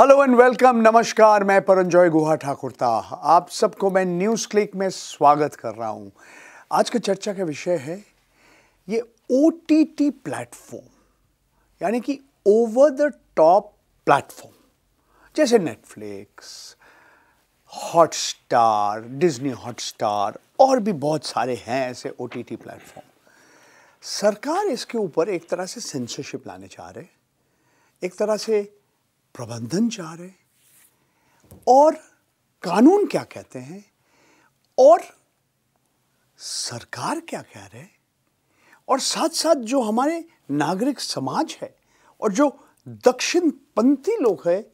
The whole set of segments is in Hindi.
हेलो एंड वेलकम नमस्कार मैं परंजॉय गुहा ठाकुरता आप सबको मैं न्यूज़ क्लिक में स्वागत कर रहा हूं आज के चर्चा का विषय है ये ओ टी टी प्लेटफॉर्म यानी कि ओवर द टॉप प्लेटफॉर्म जैसे नेटफ्लिक्स हॉटस्टार डिज्नी हॉटस्टार और भी बहुत सारे हैं ऐसे ओ टी टी प्लेटफॉर्म सरकार इसके ऊपर एक तरह से सेंसरशिप लाने चाह रहे एक तरह से प्रबंधन चाह रहे और कानून क्या कहते हैं और सरकार क्या कह रहे हैं और साथ साथ जो हमारे नागरिक समाज है और जो दक्षिणपंथी लोग हैं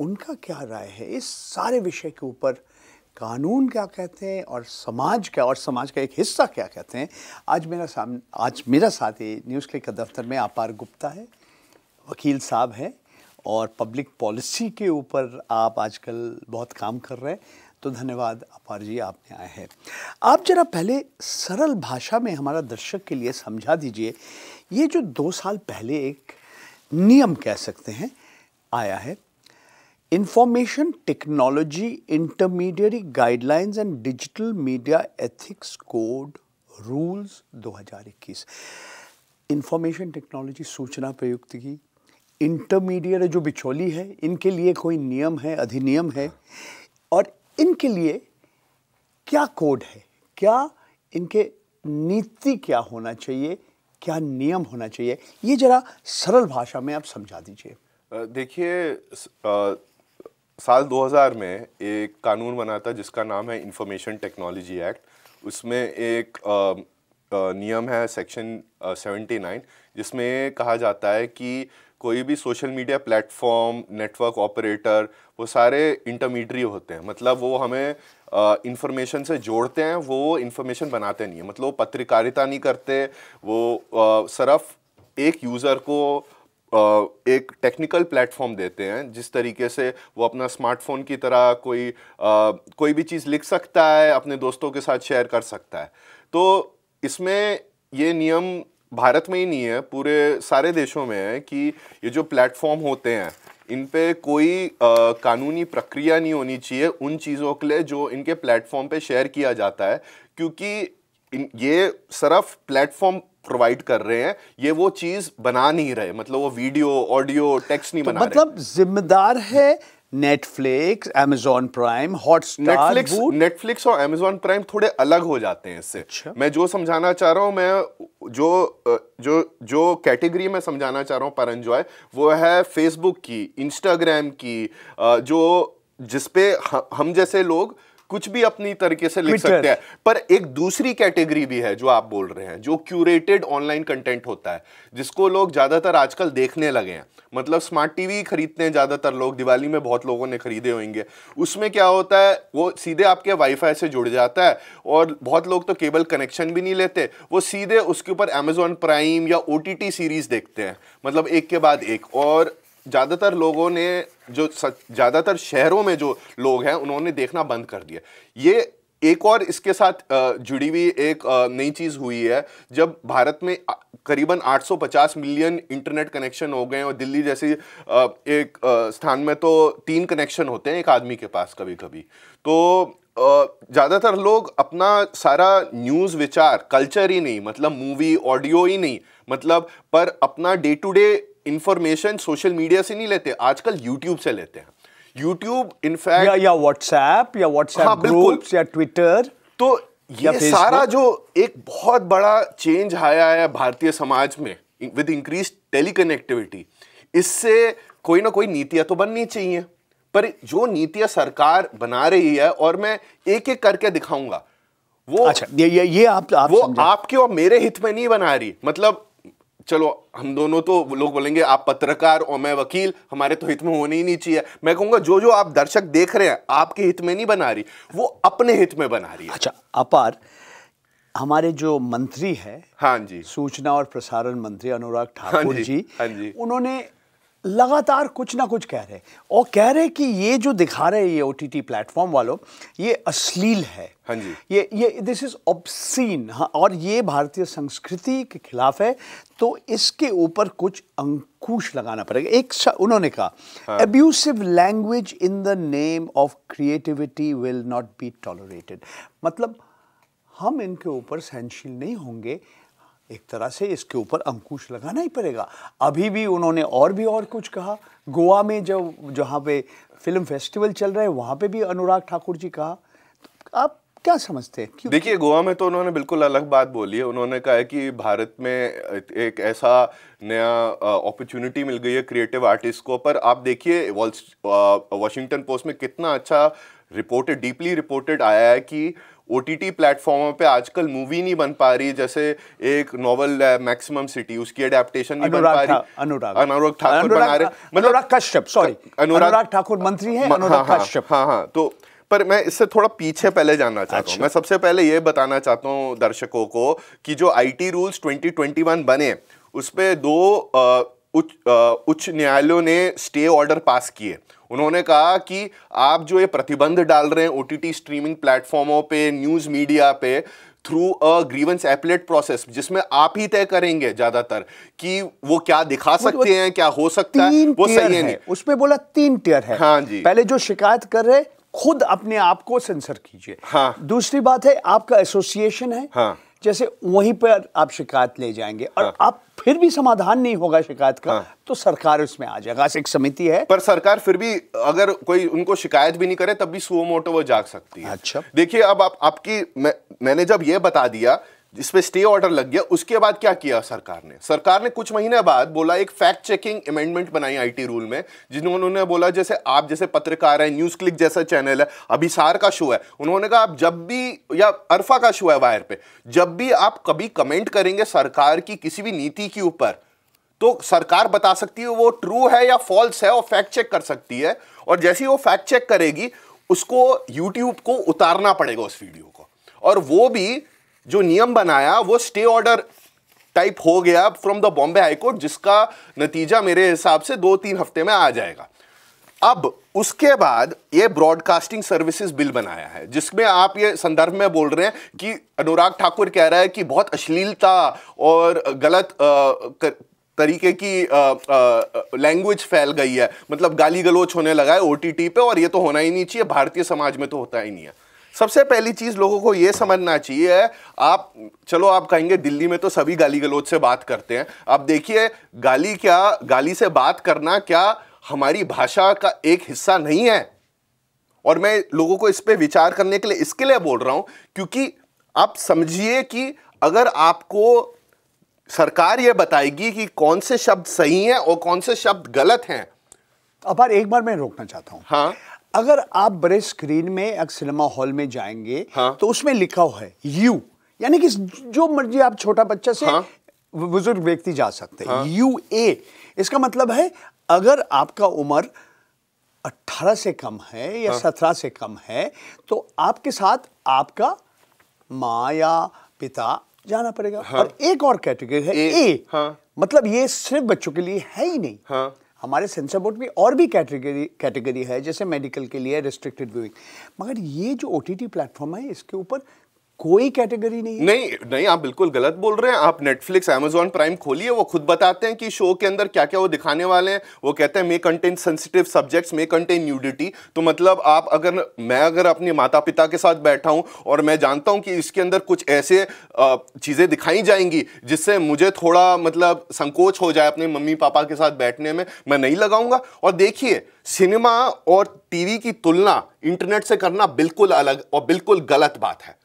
उनका क्या राय है इस सारे विषय के ऊपर कानून क्या कहते हैं और समाज क्या और समाज का एक हिस्सा क्या कहते हैं आज मेरा सामने आज मेरा साथी न्यूज़ क्लिक का दफ्तर में आपार गुप्ता है वकील साहब हैं और पब्लिक पॉलिसी के ऊपर आप आजकल बहुत काम कर रहे हैं तो धन्यवाद अपार जी आपने आए हैं आप जरा पहले सरल भाषा में हमारा दर्शक के लिए समझा दीजिए ये जो दो साल पहले एक नियम कह सकते हैं आया है information technology intermediate guidelines and digital media ethics code rules 2021 information technology सूचना की इंटरमीडिएट जो बिचौली है इनके लिए कोई नियम है अधिनियम है और इनके लिए क्या कोड है क्या इनके नीति क्या होना चाहिए क्या नियम होना चाहिए ये जरा सरल भाषा में आप समझा दीजिए देखिए साल 2000 में एक कानून बना था जिसका नाम है इंफॉर्मेशन टेक्नोलॉजी एक्ट उसमें एक आ, आ, नियम है सेक्शन सेवेंटी 79 जिसमें कहा जाता है कि कोई भी social media platform network operator वो सारे इंटरमीडियरी होते हैं मतलब वो हमें इन्फॉर्मेशन से जोड़ते हैं वो इन्फॉर्मेशन बनाते नहीं है मतलब वो पत्रकारिता नहीं करते वो सिर्फ एक यूज़र को एक टेक्निकल प्लेटफॉर्म देते हैं जिस तरीके से वो अपना स्मार्टफोन की तरह कोई आ, कोई भी चीज़ लिख सकता है अपने दोस्तों के साथ शेयर कर सकता है तो इसमें ये नियम भारत में ही नहीं है पूरे सारे देशों में है कि ये जो प्लेटफॉर्म होते हैं इन पे कोई आ, कानूनी प्रक्रिया नहीं होनी चाहिए उन चीज़ों के लिए जो इनके प्लेटफॉर्म पे शेयर किया जाता है क्योंकि इन, ये सिर्फ प्लेटफॉर्म प्रोवाइड कर रहे हैं ये वो चीज़ बना नहीं रहे मतलब वो वीडियो ऑडियो टेक्स्ट नहीं तो बना मतलब जिम्मेदार है Netflix Amazon prime Hotstar Netflix Netflix और एमेजोन प्राइम थोड़े अलग हो जाते हैं इससे अच्छा? मैं जो समझाना चाह रहा हूँ मैं जो जो जो कैटेगरी में समझाना चाह रहा हूँ परंजॉय वो है फेसबुक की इंस्टाग्राम की जो जिसपे हम जैसे लोग कुछ भी अपनी तरीके से लिख सकते हैं पर एक दूसरी कैटेगरी भी है जो आप बोल रहे हैं जो क्यूरेटेड ऑनलाइन कंटेंट होता है जिसको लोग ज़्यादातर आजकल देखने लगे हैं मतलब स्मार्ट टीवी खरीदते हैं ज़्यादातर लोग दिवाली में बहुत लोगों ने खरीदे होंगे उसमें क्या होता है वो सीधे आपके वाईफाई से जुड़ जाता है और बहुत लोग तो केबल कनेक्शन भी नहीं लेते वो सीधे उसके ऊपर अमेजोन प्राइम या ओ सीरीज़ देखते हैं मतलब एक के बाद एक और ज़्यादातर लोगों ने जो ज़्यादातर शहरों में जो लोग हैं उन्होंने देखना बंद कर दिया ये एक और इसके साथ जुड़ी हुई एक नई चीज़ हुई है जब भारत में करीबन 850 मिलियन इंटरनेट कनेक्शन हो गए हैं और दिल्ली जैसे एक स्थान में तो तीन कनेक्शन होते हैं एक आदमी के पास कभी कभी तो ज़्यादातर लोग अपना सारा न्यूज़ विचार कल्चर ही नहीं मतलब मूवी ऑडियो ही नहीं मतलब पर अपना day to day information social media से नहीं लेते आजकल यूट्यूब से लेते हैं यूट्यूब इनफैक्ट या व्हाट्सएप या व्हाट्सएप हाँ, ग्रुप्स या ट्विटर तो ये सारा जो एक बहुत बड़ा चेंज आया है भारतीय समाज में विद इंक्रीज टेली कनेक्टिविटी इससे कोई ना कोई नीतियां तो बननी चाहिए पर जो नीतियां सरकार बना रही है और मैं एक एक करके दिखाऊंगा वो अच्छा ये, ये आप, आप वो आपके और मेरे हित में नहीं बना रही मतलब चलो हम दोनों तो लोग बोलेंगे आप पत्रकार और मैं वकील हमारे तो हित में होने ही नहीं चाहिए मैं कहूंगा जो जो आप दर्शक देख रहे हैं आपके हित में नहीं बना रही वो अपने हित में बना रही है अच्छा अपार हमारे जो मंत्री है हाँ जी सूचना और प्रसारण मंत्री अनुराग ठाकुर हाँ जी, जी, हाँ जी उन्होंने लगातार कुछ ना कुछ कह रहे और कह रहे कि ये जो दिखा रहे ये ओ टी टी प्लेटफॉर्म वालों ये अश्लील है हाँ जी ये ये दिस इज़ ऑब्सीन हाँ और ये भारतीय संस्कृति के खिलाफ है तो इसके ऊपर कुछ अंकुश लगाना पड़ेगा एक उन्होंने कहा abusive language in the name of creativity will not be tolerated मतलब हम इनके ऊपर सहनशील नहीं होंगे एक तरह से इसके ऊपर अंकुश लगाना ही पड़ेगा अभी भी उन्होंने और भी और कुछ कहा गोवा में जब जहाँ पे फिल्म फेस्टिवल चल रहे हैं वहाँ पे भी अनुराग ठाकुर जी कहा तो आप क्या समझते हैं देखिए गोवा में तो उन्होंने बिल्कुल अलग बात बोली है उन्होंने कहा है कि भारत में एक ऐसा नया अपॉर्चुनिटी मिल गई है क्रिएटिव आर्टिस्ट को पर आप देखिए वॉशिंगटन पोस्ट में कितना अच्छा रिपोर्टेड डीपली रिपोर्टेड आया है कि ओ टी टी प्लेटफॉर्मों पर आजकल मूवी नहीं बन पा रही जैसे एक नॉवल मैक्सिमम सिटी उसकी अडेप्टेशन नहीं बन पा रही अनुराग अनुराग ठाकुर बना रहे मतलब अनुराग कश्यप सॉरी अनुराग ठाकुर मंत्री है अनुराग हाँ, हाँ, कश्यप हाँ हाँ तो पर मैं इससे थोड़ा पीछे पहले जानना चाहता अच्छा। हूँ मैं सबसे पहले ये बताना चाहता हूँ दर्शकों को कि जो आईटी रूल्स 2021 बने उस पर दो उच्च उच्च न्यायालयों ने स्टे ऑर्डर पास किए उन्होंने कहा कि आप जो ये प्रतिबंध डाल रहे हैं ओटीटी स्ट्रीमिंग प्लेटफॉर्मों पे न्यूज़ मीडिया पे through a grievance appellate process जिसमें आप ही तय करेंगे ज्यादातर कि वो क्या दिखा वो सकते हैं क्या हो सकता है वो सही है नहीं उसमें बोला तीन टियर है हाँ जी पहले जो शिकायत कर रहे खुद अपने आप को सेंसर कीजिए हाँ दूसरी बात है आपका एसोसिएशन है हाँ जैसे वहीं पर आप शिकायत ले जाएंगे और हाँ। आप फिर भी समाधान नहीं होगा शिकायत का हाँ। तो सरकार उसमें आ जाएगा एक समिति है पर सरकार फिर भी अगर कोई उनको शिकायत भी नहीं करे तब भी सुओ मोटो वो जाग सकती है अच्छा देखिए अब आप आपकी मैं, मैंने जब ये बता दिया जिसपे स्टे ऑर्डर लग गया उसके बाद क्या किया सरकार ने सरकार ने कुछ महीने बाद बोला एक फैक्ट चेकिंग अमेंडमेंट बनाई आईटी रूल में जिन्होंने बोला जैसे आप जैसे पत्रकार हैं न्यूज़ क्लिक जैसा चैनल है अभिसार का शो है उन्होंने कहा आप जब भी या अरफा का शो है वायर पे जब भी आप कभी कमेंट करेंगे सरकार की किसी भी नीति के ऊपर तो सरकार बता सकती है वो ट्रू है या फॉल्स है और फैक्ट चेक कर सकती है और जैसे ही वो फैक्ट चेक करेगी उसको यूट्यूब को उतारना पड़ेगा उस वीडियो को और वो भी जो नियम बनाया वो स्टे ऑर्डर टाइप हो गया फ्रॉम द बॉम्बे हाईकोर्ट जिसका नतीजा मेरे हिसाब से दो तीन हफ्ते में आ जाएगा अब उसके बाद ये ब्रॉडकास्टिंग सर्विसेज बिल बनाया है जिसमें आप ये संदर्भ में बोल रहे हैं कि अनुराग ठाकुर कह रहा है कि बहुत अश्लीलता और गलत आ, तरीके की लैंग्वेज फैल गई है मतलब गाली गलोच होने लगा है ओ पे और ये तो होना ही नहीं चाहिए भारतीय समाज में तो होता ही नहीं है सबसे पहली चीज़ लोगों को यह समझना चाहिए आप चलो आप कहेंगे दिल्ली में तो सभी गाली गलोच से बात करते हैं आप देखिए गाली क्या गाली से बात करना क्या हमारी भाषा का एक हिस्सा नहीं है और मैं लोगों को इस पर विचार करने के लिए इसके लिए बोल रहा हूं क्योंकि आप समझिए कि अगर आपको सरकार यह बताएगी कि कौन से शब्द सही हैं और कौन से शब्द गलत हैं अब एक बार मैं रोकना चाहता हूँ हाँ अगर आप बड़े स्क्रीन में एक सिनेमा हॉल में जाएंगे हाँ? तो उसमें लिखा हुआ है यू यानी कि जो मर्जी आप छोटा बच्चा से हाँ? बुजुर्ग व्यक्ति जा सकते हैं यू हाँ। ए इसका मतलब है अगर आपका उम्र 18 से कम है या हाँ। 17 से कम है तो आपके साथ आपका माँ या पिता जाना पड़ेगा हाँ। और एक और कैटेगरी है ए, ए। हाँ। मतलब ये सिर्फ बच्चों के लिए है ही नहीं हाँ। हमारे सेंसर बोर्ड में और भी कैटेगरी कैटेगरी है जैसे मेडिकल के लिए रिस्ट्रिक्टेड व्यूइंग मगर ये जो ओ टी प्लेटफॉर्म है इसके ऊपर कोई कैटेगरी नहीं है। नहीं नहीं आप बिल्कुल गलत बोल रहे हैं आप नेटफ्लिक्स एमेज़ोन प्राइम खोलिए वो खुद बताते हैं कि शो के अंदर क्या क्या वो दिखाने वाले हैं वो कहते हैं may contain sensitive subjects may contain nudity तो मतलब आप अगर मैं अगर अपने माता पिता के साथ बैठा हूँ और मैं जानता हूँ कि इसके अंदर कुछ ऐसे चीज़ें दिखाई जाएंगी जिससे मुझे थोड़ा मतलब संकोच हो जाए अपने मम्मी पापा के साथ बैठने में मैं नहीं लगाऊंगा और देखिए सिनेमा और टीवी की तुलना इंटरनेट से करना बिल्कुल अलग और बिल्कुल गलत बात है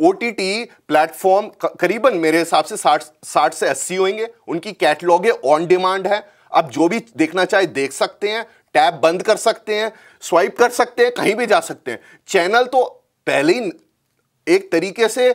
ओ टी टी प्लेटफॉर्म करीबन मेरे हिसाब से साठ साठ से अस्सी होंगे उनकी कैटलॉगे ऑन डिमांड है आप जो भी देखना चाहे देख सकते हैं टैब बंद कर सकते हैं स्वाइप कर सकते हैं कहीं भी जा सकते हैं चैनल तो पहले ही एक तरीके से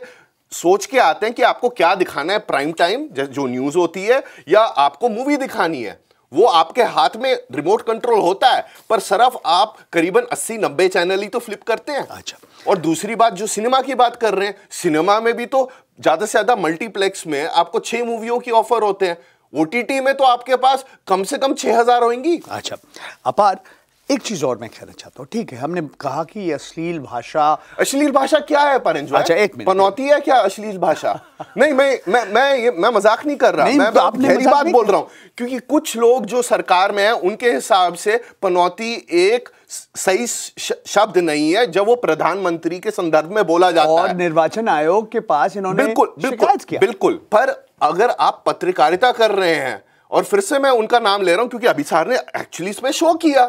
सोच के आते हैं कि आपको क्या दिखाना है प्राइम टाइम जो न्यूज़ होती है या आपको मूवी दिखानी है वो आपके हाथ में रिमोट कंट्रोल होता है पर सरफ आप करीबन 80 90 चैनल ही तो फ्लिप करते हैं अच्छा और दूसरी बात जो सिनेमा की बात कर रहे हैं सिनेमा में भी तो ज़्यादा से ज़्यादा मल्टीप्लेक्स में आपको छह मूवियों की ऑफर होते हैं ओ में तो आपके पास कम से कम छह हज़ार होगी अच्छा अपार एक चीज और मैं कहना चाहता हूँ ठीक है हमने कहा कि अश्लील भाषा अश्लील भाषा क्या है परंज अच्छा एक मिनट पनौती है क्या अश्लील भाषा नहीं मैं मैं मैं ये मैं मजाक नहीं कर रहा नहीं, मैं तो आपने बात बोल रहा हूँ क्योंकि कुछ लोग जो सरकार में हैं उनके हिसाब से पनौती एक सही शब्द नहीं है जब वो प्रधानमंत्री के संदर्भ में बोला जाता और है और निर्वाचन आयोग के पास इन्होंने बिल्कुल बिल्कुल बिल्कुल पर अगर आप पत्रकारिता कर रहे हैं और फिर से मैं उनका नाम ले रहा हूं क्योंकि अभिसार ने एक्चुअली इसमें शो किया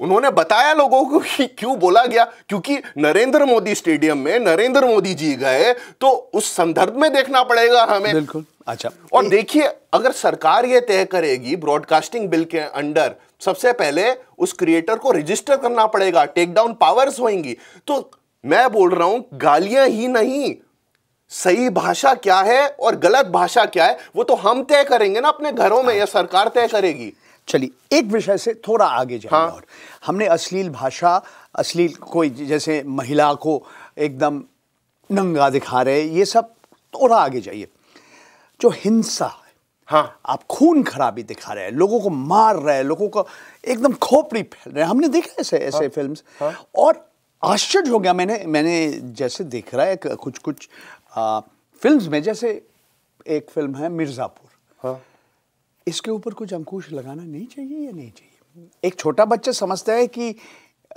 उन्होंने बताया लोगों को कि क्यों बोला गया क्योंकि नरेंद्र मोदी स्टेडियम में नरेंद्र मोदी जी गए तो उस संदर्भ में देखना पड़ेगा हमें बिल्कुल अच्छा और देखिए अगर सरकार यह तय करेगी ब्रॉडकास्टिंग बिल के अंडर सबसे पहले उस क्रिएटर को रजिस्टर करना पड़ेगा टेक डाउन पावर्स होंगी तो मैं बोल रहा हूं गालियां ही नहीं सही भाषा क्या है और गलत भाषा क्या है वो तो हम तय करेंगे ना अपने घरों में या सरकार तय करेगी चलिए एक विषय से थोड़ा आगे जाए हाँ। और हमने अश्लील भाषा अश्लील कोई जैसे महिला को एकदम नंगा दिखा रहे ये सब थोड़ा आगे जाइए जो हिंसा है हाँ आप खून खराबी दिखा रहे हैं लोगों को मार रहे हैं लोगों को एकदम खोपड़ी फैल रहे हैं हमने देखा ऐसे हाँ। ऐसे हाँ। फिल्म हाँ। और आश्चर्य हो गया मैंने मैंने जैसे देख रहा है कुछ कुछ फिल्म में जैसे एक फिल्म है मिर्ज़ापुर हाँ। इसके ऊपर कुछ अंकुश लगाना नहीं चाहिए या नहीं चाहिए एक छोटा बच्चा समझता है कि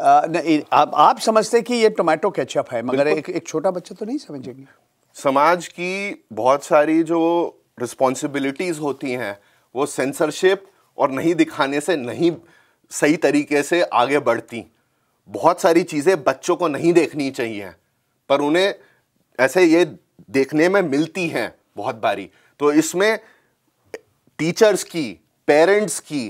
आ, न, आप आप समझते हैं कि ये टोमेटो केचप है मगर एक एक छोटा बच्चा तो नहीं समझेंगे समाज की बहुत सारी जो रिस्पॉन्सिबिलिटीज़ होती हैं वो सेंसरशिप और नहीं दिखाने से नहीं सही तरीके से आगे बढ़ती बहुत सारी चीज़ें बच्चों को नहीं देखनी चाहिए पर उन्हें ऐसे ये देखने में मिलती हैं बहुत बारी तो इसमें टीचर्स की पेरेंट्स की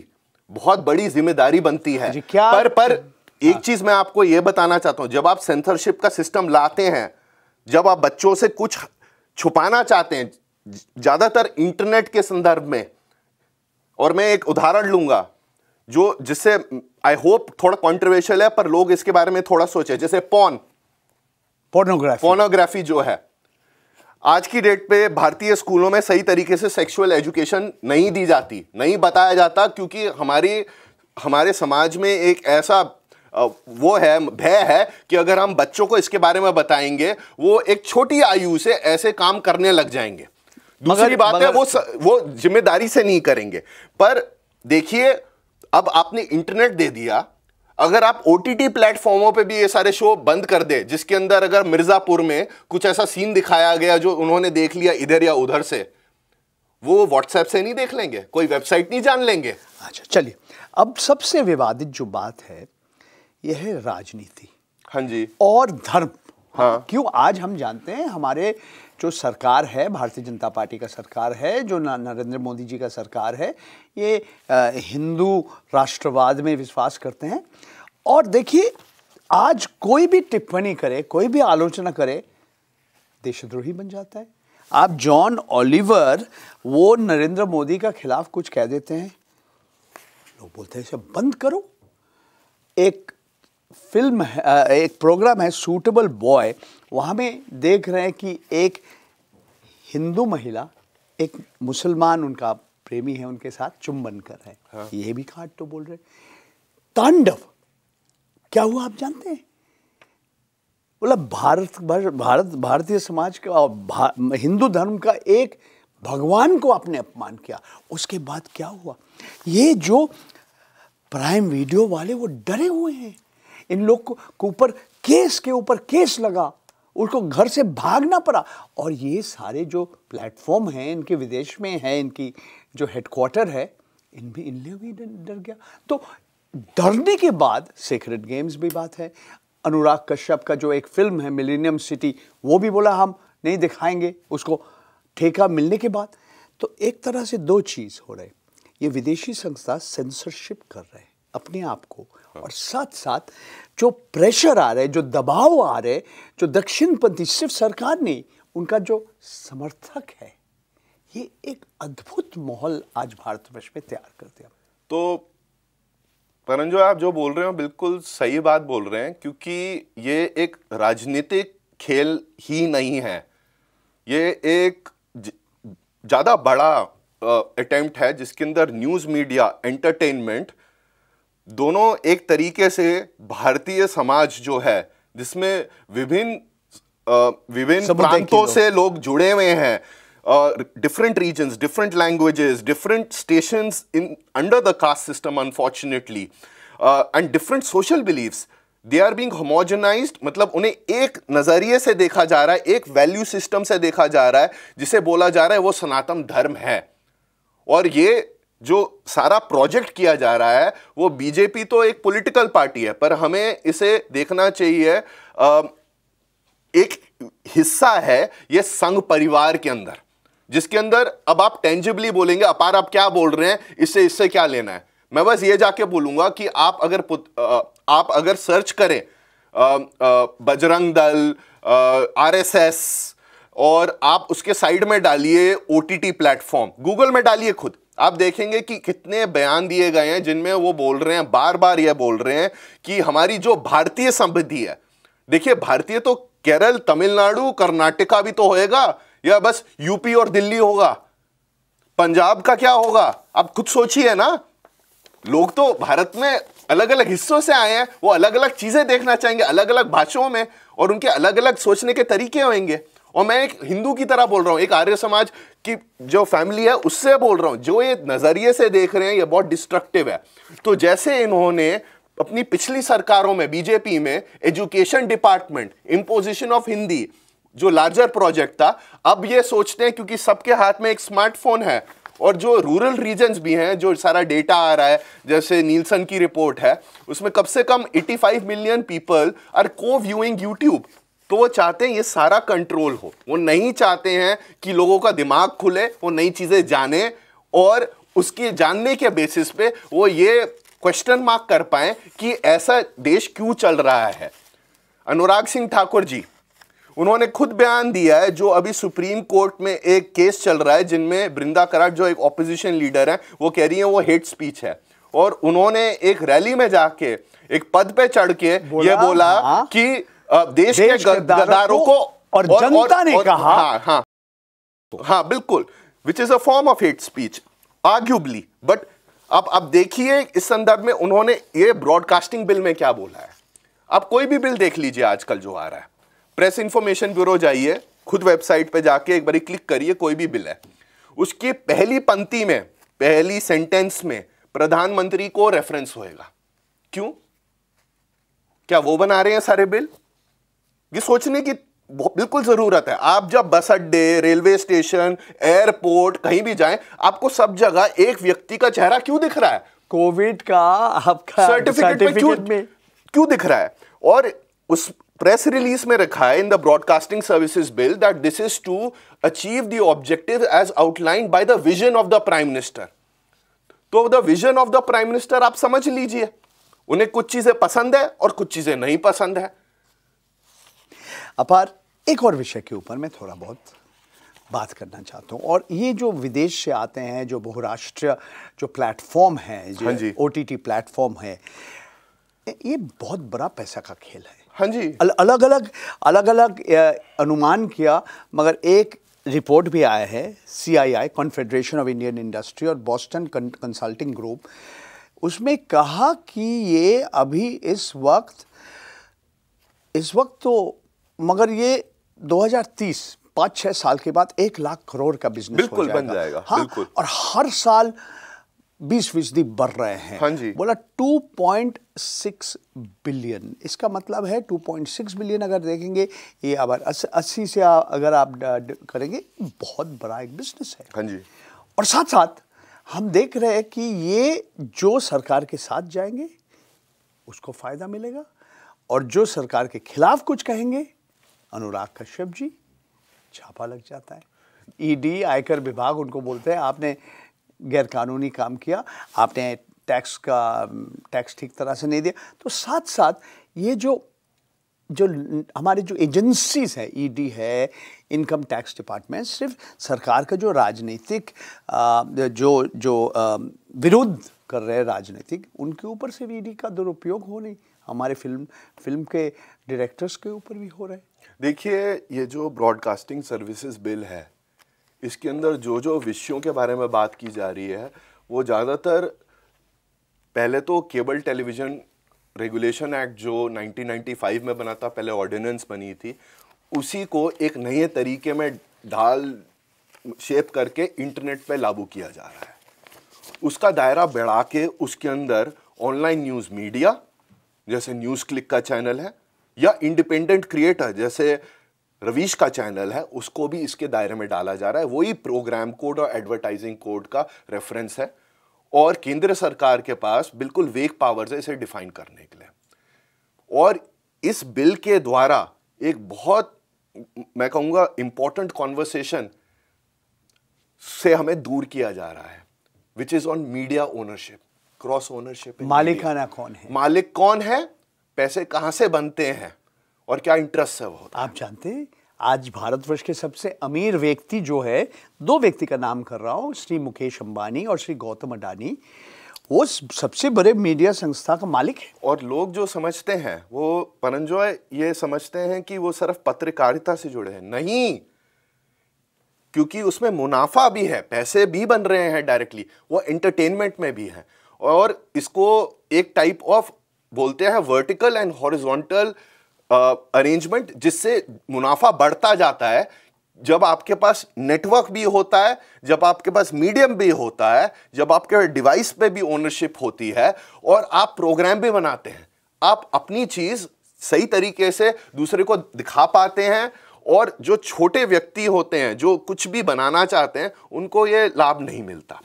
बहुत बड़ी जिम्मेदारी बनती है क्या पर पर हाँ। एक चीज मैं आपको यह बताना चाहता हूं जब आप सेंसरशिप का सिस्टम लाते हैं जब आप बच्चों से कुछ छुपाना चाहते हैं ज्यादातर इंटरनेट के संदर्भ में और मैं एक उदाहरण लूंगा जो जिससे आई होप थोड़ा कॉन्ट्रोवर्शियल है पर लोग इसके बारे में थोड़ा सोचे जैसे पॉन पोर्नोग्राफी पोर्नोग्राफी जो है आज की डेट पे भारतीय स्कूलों में सही तरीके से सेक्सुअल एजुकेशन नहीं दी जाती नहीं बताया जाता क्योंकि हमारी हमारे समाज में एक ऐसा वो है भय है कि अगर हम बच्चों को इसके बारे में बताएंगे वो एक छोटी आयु से ऐसे काम करने लग जाएंगे दूसरी बात है वो स, वो जिम्मेदारी से नहीं करेंगे पर देखिए अब आपने इंटरनेट दे दिया अगर आप ओ टी टी प्लेटफॉर्मों पर भी ये सारे शो बंद कर दे जिसके अंदर अगर मिर्ज़ापुर में कुछ ऐसा सीन दिखाया गया जो उन्होंने देख लिया इधर या उधर से वो व्हाट्सएप से नहीं देख लेंगे कोई वेबसाइट नहीं जान लेंगे अच्छा चलिए अब सबसे विवादित जो बात है यह है राजनीति हाँ जी और धर्म हाँ क्यों आज हम जानते हैं हमारे जो सरकार है भारतीय जनता पार्टी का सरकार है जो नरेंद्र मोदी जी का सरकार है ये हिंदू राष्ट्रवाद में विश्वास करते हैं और देखिए आज कोई भी टिप्पणी करे कोई भी आलोचना करे देशद्रोही बन जाता है आप जॉन ओलिवर वो नरेंद्र मोदी का खिलाफ कुछ कह देते हैं लोग बोलते हैं इसे बंद करो एक फिल्म है, एक प्रोग्राम है सूटेबल बॉय वहाँ में देख रहे हैं कि एक हिंदू महिला एक मुसलमान उनका प्रेमी है उनके साथ चुंबन कर रहे हैं हाँ। ये भी खाट तो बोल रहे तांडव क्या हुआ आप जानते हैं बोला भारत भर भारत भारतीय समाज का भा, हिंदू धर्म का एक भगवान को आपने अपमान किया उसके बाद क्या हुआ ये जो प्राइम वीडियो वाले वो डरे हुए हैं इन लोग को ऊपर केस के ऊपर केस लगा उसको घर से भागना पड़ा और ये सारे जो प्लेटफॉर्म हैं इनके विदेश में हैं इनकी जो हेडक्वार्टर है इन भी इन भी डर गया तो डरने के बाद सीक्रेट गेम्स भी बात है अनुराग कश्यप का जो एक फिल्म है मिलेनियम सिटी वो भी बोला हम नहीं दिखाएंगे उसको ठेका मिलने के बाद तो एक तरह से दो चीज़ हो रहे ये विदेशी संस्था सेंसरशिप कर रहे हैं अपने आप को और साथ साथ जो प्रेशर आ रहे जो दबाव आ रहे जो दक्षिणपंथी सिर्फ सरकार नहीं उनका जो समर्थक है ये एक अद्भुत माहौल आज भारतवर्ष में तैयार कर दिया तो परंजो आप जो बोल रहे हो बिल्कुल सही बात बोल रहे हैं क्योंकि ये एक राजनीतिक खेल ही नहीं है ये एक ज़्यादा बड़ा अटेम्प्ट है जिसके अंदर न्यूज़ मीडिया एंटरटेनमेंट दोनों एक तरीके से भारतीय समाज जो है जिसमें विभिन्न विभिन्न प्रांतों से लोग जुड़े हुए हैं different region different languages different station in under the caste system unfortunately and different social beliefs they are being homogenise मतलब उन्हें एक नज़रिए से देखा जा रहा है एक वैल्यू सिस्टम से देखा जा रहा है जिसे बोला जा रहा है वो सनातन धर्म है और ये जो सारा प्रोजेक्ट किया जा रहा है वो बीजेपी तो एक पॉलिटिकल पार्टी है पर हमें इसे देखना चाहिए एक हिस्सा है ये संघ परिवार के अंदर जिसके अंदर अब आप टेंजिबली बोलेंगे अपार आप क्या बोल रहे हैं इससे इससे क्या लेना है मैं बस ये जाके बोलूंगा कि आप अगर आप अगर सर्च करें बजरंग दल आरएसएस और आप उसके साइड में डालिए ओटीटी प्लेटफॉर्म गूगल में डालिए खुद आप देखेंगे कि कितने बयान दिए गए हैं जिनमें वो बोल रहे हैं बार बार यह बोल रहे हैं कि हमारी जो भारतीय समृद्धि है देखिए भारतीय तो केरल तमिलनाडु कर्नाटका भी तो होएगा या बस यूपी और दिल्ली होगा पंजाब का क्या होगा आप खुद सोचिए ना लोग तो भारत में अलग अलग हिस्सों से आए हैं वो अलग अलग चीज़ें देखना चाहेंगे अलग अलग भाषाओं में और उनके अलग अलग सोचने के तरीके होंगे और मैं एक हिंदू की तरह बोल रहा हूँ एक आर्य समाज की जो फैमिली है उससे बोल रहा हूँ जो ये नज़रिए से देख रहे हैं ये बहुत डिस्ट्रक्टिव है तो जैसे इन्होंने अपनी पिछली सरकारों में बीजेपी में education department imposition of Hindi जो लार्जर प्रोजेक्ट था अब ये सोचते हैं क्योंकि सबके हाथ में एक स्मार्टफोन है और जो रूरल रीजन्स भी हैं जो सारा डेटा आ रहा है जैसे नीलसन की रिपोर्ट है उसमें कम से कम 85 मिलियन पीपल आर को व्यूइंग यूट्यूब तो वो चाहते हैं ये सारा कंट्रोल हो वो नहीं चाहते हैं कि लोगों का दिमाग खुले वो नई चीज़ें जाने और उसके जानने के बेसिस पे वो ये क्वेश्चन मार्क कर पाए कि ऐसा देश क्यों चल रहा है अनुराग सिंह ठाकुर जी उन्होंने खुद बयान दिया है जो अभी सुप्रीम कोर्ट में एक केस चल रहा है जिनमें बृंदा कराट जो एक ऑपोजिशन लीडर है वो कह रही है वो हेट स्पीच है और उन्होंने एक रैली में जाके एक पद पे चढ़ के ये बोला हाँ? कि देश, देश के गद्दारों को और जनता ने कहा हाँ हाँ हाँ बिल्कुल which is a form of hate speech arguably but अब अब देखिए इस संदर्भ में उन्होंने ये ब्रॉडकास्टिंग बिल में क्या बोला है आप कोई भी बिल देख लीजिए आजकल जो आ रहा है प्रेस इंफॉर्मेशन ब्यूरो जाइए खुद वेबसाइट पे जाके एक बार क्लिक करिए कोई भी बिल है उसकी पहली पंक्ति में पहली सेंटेंस में प्रधानमंत्री को रेफरेंस होएगा क्यों क्या वो बना रहे हैं सारे बिल ये सोचने की बिल्कुल ज़रूरत है आप जब बस अड्डे रेलवे स्टेशन एयरपोर्ट कहीं भी जाएं आपको सब जगह एक व्यक्ति का चेहरा क्यों दिख रहा है कोविड का आपका सर्टिफिकेट में क्यों में क्यों दिख रहा है और उस प्रेस रिलीज में रखा है in the broadcasting services bill that this is to achieve the objective as outline by the vision of the prime minister तो the vision of the prime minister आप समझ लीजिए उन्हें कुछ चीज़ें पसंद है और कुछ चीज़ें नहीं पसंद है अपार एक और विषय के ऊपर मैं थोड़ा बहुत बात करना चाहता हूँ और ये जो विदेश से आते हैं जो बहुराष्ट्रीय जो प्लेटफॉर्म है जो ओ टी टी प्लेटफॉर्म है ये बहुत बड़ा पैसा का खेल है हाँ जी अल, अलग अलग अलग अलग अनुमान किया मगर एक रिपोर्ट भी आया है C I I confederation of Indian industry और बॉस्टन कंसल्टिंग ग्रुप उसमें कहा कि ये अभी इस वक्त इस वक्त तो मगर ये 2030 पाँच छः साल के बाद एक लाख करोड़ का बिजनेस बिल्कुल बन जाएगा हाँ बिल्कुल। और हर साल बीस फीसदी बढ़ रहे हैं हाँ जी बोला 2.6 बिलियन इसका मतलब है 2.6 बिलियन अगर देखेंगे ये अब अस्सी से आ, अगर आप करेंगे बहुत बड़ा एक बिजनेस है हाँ जी और साथ साथ हम देख रहे हैं कि ये जो सरकार के साथ जाएंगे उसको फ़ायदा मिलेगा और जो सरकार के खिलाफ कुछ कहेंगे अनुराग कश्यप जी छापा लग जाता है ईडी e आयकर विभाग उनको बोलते हैं आपने गैरकानूनी काम किया आपने टैक्स का टैक्स ठीक तरह से नहीं दिया तो साथ साथ ये जो जो हमारे जो एजेंसीज e है ईडी है इनकम टैक्स डिपार्टमेंट सिर्फ सरकार का जो राजनीतिक जो जो विरुद्ध कर रहे राजनीतिक उनके ऊपर से भी ईडी का दुरुपयोग हो नहीं हमारे फिल्म फिल्म के डायरेक्टर्स के ऊपर भी हो रहा है देखिए ये जो ब्रॉडकास्टिंग सर्विसेज बिल है इसके अंदर जो जो विषयों के बारे में बात की जा रही है वो ज़्यादातर पहले तो केबल टेलीविज़न रेगुलेशन एक्ट जो 1995 में बना था पहले ऑर्डिनेंस बनी थी उसी को एक नए तरीके में ढाल शेप करके इंटरनेट पे लागू किया जा रहा है उसका दायरा बढ़ा के उसके अंदर ऑनलाइन न्यूज़ मीडिया जैसे न्यूज़ क्लिक का चैनल है या इंडिपेंडेंट क्रिएटर जैसे रवीश का चैनल है उसको भी इसके दायरे में डाला जा रहा है वही प्रोग्राम कोड और एडवर्टाइजिंग कोड का रेफरेंस है और केंद्र सरकार के पास बिल्कुल वेक पावर्स है इसे डिफाइन करने के लिए और इस बिल के द्वारा एक बहुत मैं कहूँगा इम्पॉर्टेंट कॉन्वर्सेशन से हमें दूर किया जा रहा है which is on media ownership cross ownership मालिकाना कौन है मालिक कौन है पैसे कहाँ से बनते हैं और क्या इंटरेस्ट है वो आप जानते हैं आज भारतवर्ष के सबसे अमीर व्यक्ति जो है दो व्यक्ति का नाम कर रहा हूँ श्री मुकेश अंबानी और श्री गौतम अडानी वो सबसे बड़े मीडिया संस्था का मालिक है और लोग जो समझते हैं वो परंजॉय ये समझते हैं कि वो सिर्फ पत्रकारिता से जुड़े हैं नहीं क्योंकि उसमें मुनाफा भी है पैसे भी बन रहे हैं डायरेक्टली वो एंटरटेनमेंट में भी है और इसको एक टाइप ऑफ बोलते हैं वर्टिकल एंड हॉरिजॉन्टल अरेंजमेंट जिससे मुनाफा बढ़ता जाता है जब आपके पास नेटवर्क भी होता है जब आपके पास मीडियम भी होता है जब आपके डिवाइस पे भी ओनरशिप होती है और आप प्रोग्राम भी बनाते हैं आप अपनी चीज़ सही तरीके से दूसरे को दिखा पाते हैं और जो छोटे व्यक्ति होते हैं जो कुछ भी बनाना चाहते हैं उनको ये लाभ नहीं मिलता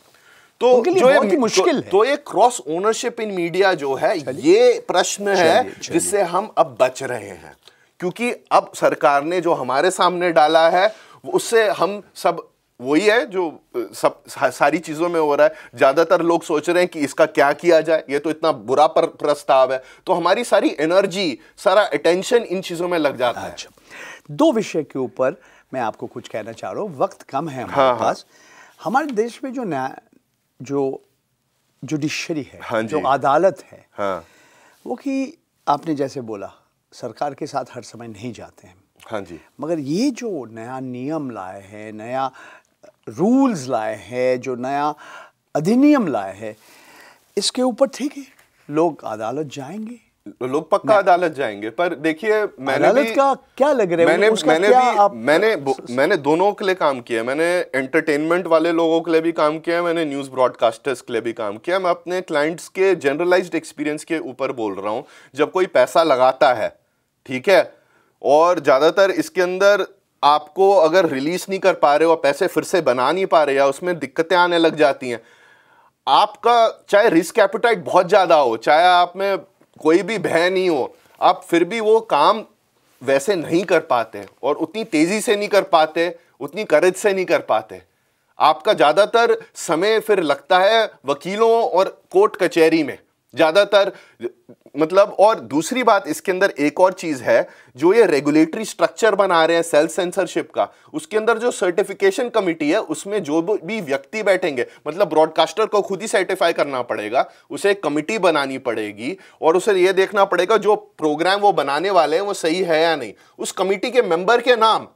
तो जो ये तो मुश्किल तो, है। तो ये क्रॉस ओनरशिप इन मीडिया जो है ये प्रश्न है जिससे हम अब बच रहे हैं क्योंकि अब सरकार ने जो हमारे सामने डाला है उससे हम सब वही है जो सब सारी चीज़ों में हो रहा है ज़्यादातर लोग सोच रहे हैं कि इसका क्या किया जाए ये तो इतना बुरा प्रस्ताव है तो हमारी सारी एनर्जी सारा अटेंशन इन चीज़ों में लग जाता है अच्छा। दो विषय के ऊपर मैं आपको कुछ कहना चाह रहा हूँ वक्त कम है हमारे हाँ, हाँ, पास हमारे देश में जो न्याय जो जुडिशरी है हाँ जो अदालत है हाँ। वो कि आपने जैसे बोला सरकार के साथ हर समय नहीं जाते हैं हाँ जी मगर ये जो नया नियम लाए हैं नया रूल्स लाए हैं जो नया अधिनियम लाए हैं इसके ऊपर ठीक है लोग अदालत जाएंगे लोग पक्का अदालत जाएंगे पर देखिए मैंने अदालत भी, का क्या लग रहा है मैंने मैंने भी आप... मैंने मैंने दोनों के लिए काम किया मैंने एंटरटेनमेंट वाले लोगों के लिए भी काम किया मैंने न्यूज़ ब्रॉडकास्टर्स के लिए भी काम किया मैं अपने क्लाइंट्स के जनरलाइज्ड एक्सपीरियंस के ऊपर बोल रहा हूँ जब कोई पैसा लगाता है ठीक है और ज़्यादातर इसके अंदर आपको अगर रिलीज नहीं कर पा रहे हो पैसे फिर से बना नहीं पा रहे या उसमें दिक्कतें आने लग जाती हैं आपका चाहे रिस्क एपिटाइट बहुत ज़्यादा हो चाहे आप में कोई भी भय नहीं हो आप फिर भी वो काम वैसे नहीं कर पाते और उतनी तेज़ी से नहीं कर पाते उतनी करज से नहीं कर पाते आपका ज़्यादातर समय फिर लगता है वकीलों और कोर्ट कचहरी में ज़्यादातर मतलब और दूसरी बात इसके अंदर एक और चीज़ है जो ये रेगुलेटरी स्ट्रक्चर बना रहे हैं सेल्फ सेंसरशिप का उसके अंदर जो सर्टिफिकेशन कमिटी है उसमें जो भी व्यक्ति बैठेंगे मतलब ब्रॉडकास्टर को खुद ही सर्टिफाई करना पड़ेगा उसे एक कमिटी बनानी पड़ेगी और उसे ये देखना पड़ेगा जो प्रोग्राम वो बनाने वाले हैं वो सही है या नहीं उस कमिटी के मेंबर के नाम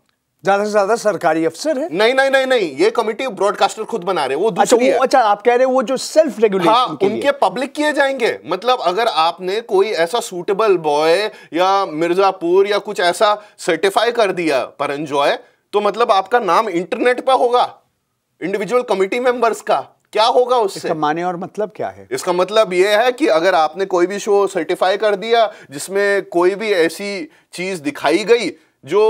ज्यादा से ज्यादा सरकारी अफसर है नहीं नहीं नहीं नहीं ये कमिटी ब्रॉडकास्टर खुद बना रहे वो अच्छा, वो, अच्छा आप कह रहे हैं वो जो सेल्फ रेगुलेशन हाँ, उनके पब्लिक किए जाएंगे मतलब अगर आपने कोई ऐसा सूटेबल बॉय या मिर्जापुर या कुछ ऐसा सर्टिफाई कर दिया पर एंजॉय तो मतलब आपका नाम इंटरनेट पर होगा इंडिविजुअल कमिटी मेंबर्स का क्या होगा उससे इसका माने और मतलब क्या है इसका मतलब यह है कि अगर आपने कोई भी शो सर्टिफाई कर दिया जिसमें कोई भी ऐसी चीज दिखाई गई जो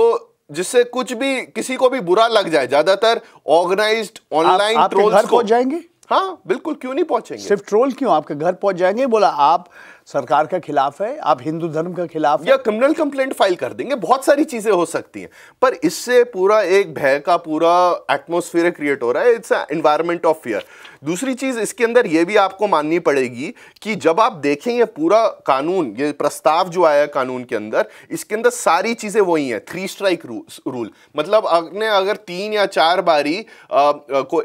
जिससे कुछ भी किसी को भी बुरा लग जाए ज्यादातर ऑर्गेनाइज ऑनलाइन ट्रोल्स को जाएंगे हाँ बिल्कुल क्यों नहीं पहुंचेंगे सिर्फ ट्रोल क्यों आपके घर पहुंच जाएंगे बोला आप सरकार का खिलाफ है आप हिंदू धर्म का खिलाफ या क्रिमिनल कंप्लेंट फाइल कर देंगे बहुत सारी चीजें हो सकती हैं पर इससे पूरा एक भय का पूरा एटमोसफियर क्रिएट हो रहा है इट्स एनवायरमेंट ऑफ फियर दूसरी चीज इसके अंदर यह भी आपको माननी पड़ेगी कि जब आप देखें ये पूरा कानून ये प्रस्ताव जो आया कानून के अंदर इसके अंदर सारी चीजें वही हैं थ्री स्ट्राइक रूल मतलब अगर तीन या चार बारी आ, आ, को,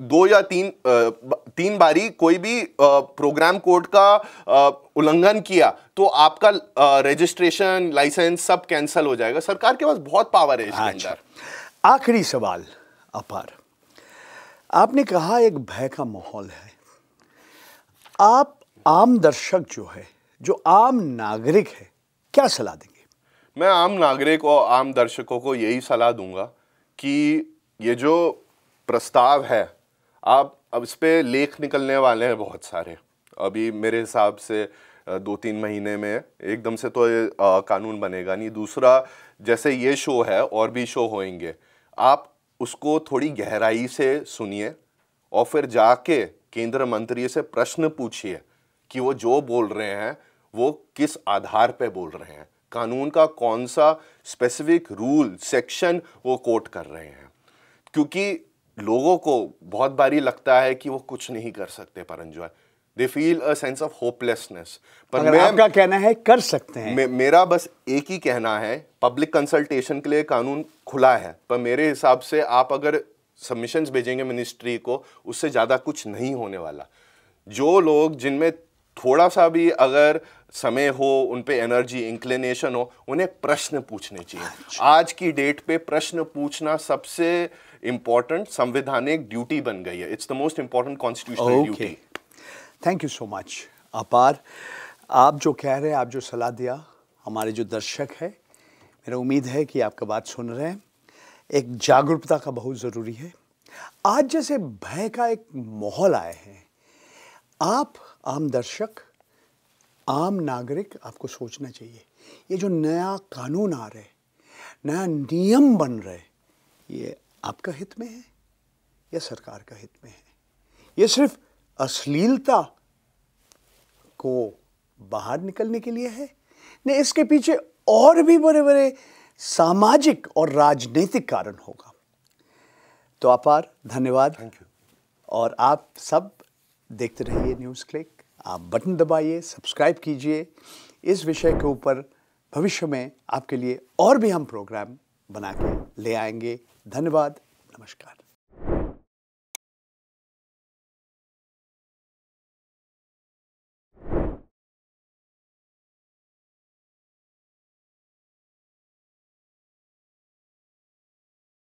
दो या तीन तीन बारी कोई भी प्रोग्राम कोड का उल्लंघन किया तो आपका रजिस्ट्रेशन लाइसेंस सब कैंसिल हो जाएगा सरकार के पास बहुत पावर है इसके अच्छा। अंदर आखिरी सवाल अपार आपने कहा एक भय का माहौल है आप आम दर्शक जो है जो आम नागरिक है क्या सलाह देंगे मैं आम नागरिक और आम दर्शकों को यही सलाह दूंगा कि ये जो प्रस्ताव है आप अब इस पर लेख निकलने वाले हैं बहुत सारे अभी मेरे हिसाब से दो तीन महीने में एकदम से तो कानून बनेगा नहीं दूसरा जैसे ये शो है और भी शो होंगे आप उसको थोड़ी गहराई से सुनिए और फिर जाके केंद्र मंत्री से प्रश्न पूछिए कि वो जो बोल रहे हैं वो किस आधार पे बोल रहे हैं कानून का कौन सा स्पेसिफिक रूल सेक्शन वो कोट कर रहे हैं क्योंकि लोगों को बहुत बारी लगता है कि वो कुछ नहीं कर सकते Paranjoy they feel a sense of hopelessness पर आपका कहना है कर सकते हैं मे, मेरा बस एक ही कहना है पब्लिक कंसल्टेशन के लिए कानून खुला है पर मेरे हिसाब से आप अगर सबमिशंस भेजेंगे मिनिस्ट्री को उससे ज़्यादा कुछ नहीं होने वाला जो लोग जिनमें थोड़ा सा भी अगर समय हो उन पर एनर्जी इंक्लिनेशन हो उन्हें प्रश्न पूछने चाहिए अच्छा। आज की डेट पे प्रश्न पूछना सबसे इंपॉर्टेंट संवैधानिक ड्यूटी बन गई है it's the most important constitutional duty thank you so much Apar आप जो कह रहे हैं आप जो सलाह दिया हमारे जो दर्शक है मेरा उम्मीद है कि आपका बात सुन रहे हैं एक जागरूकता का बहुत ज़रूरी है आज जैसे भय का एक माहौल आए हैं आप आम दर्शक आम नागरिक आपको सोचना चाहिए ये जो नया कानून आ रहे नया नियम बन रहे ये आपका हित में है या सरकार का हित में है ये सिर्फ अश्लीलता को बाहर निकलने के लिए है नहीं इसके पीछे और भी बड़े बड़े सामाजिक और राजनीतिक कारण होगा तो अपार धन्यवाद थैंक यू और आप सब देखते रहिए न्यूज़ क्लिक आप बटन दबाइए सब्सक्राइब कीजिए इस विषय के ऊपर भविष्य में आपके लिए और भी हम प्रोग्राम बना के ले आएंगे धन्यवाद नमस्कार